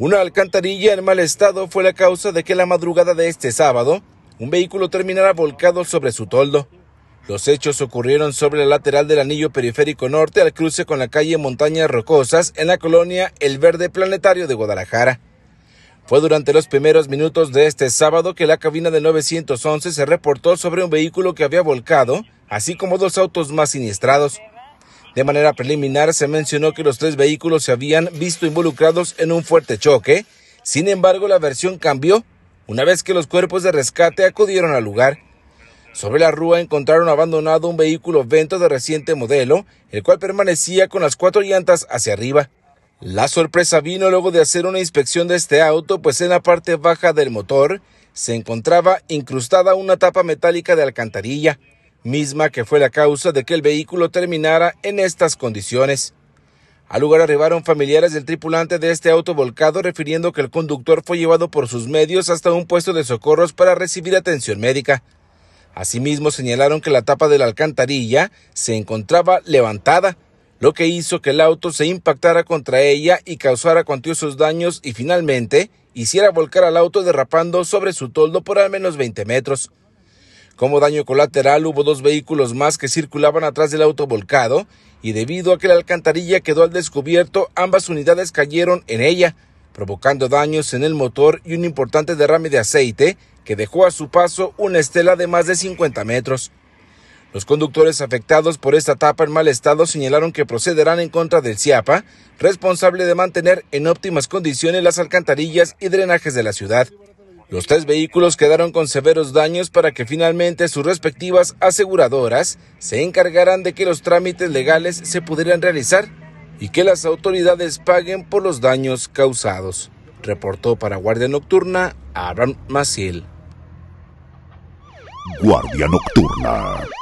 Una alcantarilla en mal estado fue la causa de que la madrugada de este sábado un vehículo terminara volcado sobre su toldo. Los hechos ocurrieron sobre la lateral del anillo periférico norte al cruce con la calle Montañas Rocosas en la colonia El Verde Planetario de Guadalajara. Fue durante los primeros minutos de este sábado que la cabina de 911 se reportó sobre un vehículo que había volcado, así como dos autos más siniestrados. De manera preliminar se mencionó que los tres vehículos se habían visto involucrados en un fuerte choque, sin embargo la versión cambió una vez que los cuerpos de rescate acudieron al lugar. Sobre la rúa encontraron abandonado un vehículo Vento de reciente modelo, el cual permanecía con las cuatro llantas hacia arriba. La sorpresa vino luego de hacer una inspección de este auto, pues en la parte baja del motor se encontraba incrustada una tapa metálica de alcantarilla misma que fue la causa de que el vehículo terminara en estas condiciones. Al lugar arribaron familiares del tripulante de este auto volcado refiriendo que el conductor fue llevado por sus medios hasta un puesto de socorros para recibir atención médica. Asimismo señalaron que la tapa de la alcantarilla se encontraba levantada, lo que hizo que el auto se impactara contra ella y causara cuantiosos daños y finalmente hiciera volcar al auto derrapando sobre su toldo por al menos 20 metros. Como daño colateral hubo dos vehículos más que circulaban atrás del auto volcado y debido a que la alcantarilla quedó al descubierto, ambas unidades cayeron en ella, provocando daños en el motor y un importante derrame de aceite que dejó a su paso una estela de más de 50 metros. Los conductores afectados por esta tapa en mal estado señalaron que procederán en contra del CIAPA, responsable de mantener en óptimas condiciones las alcantarillas y drenajes de la ciudad. Los tres vehículos quedaron con severos daños para que finalmente sus respectivas aseguradoras se encargaran de que los trámites legales se pudieran realizar y que las autoridades paguen por los daños causados. Reportó para Guardia Nocturna Abraham Maciel. Guardia Nocturna.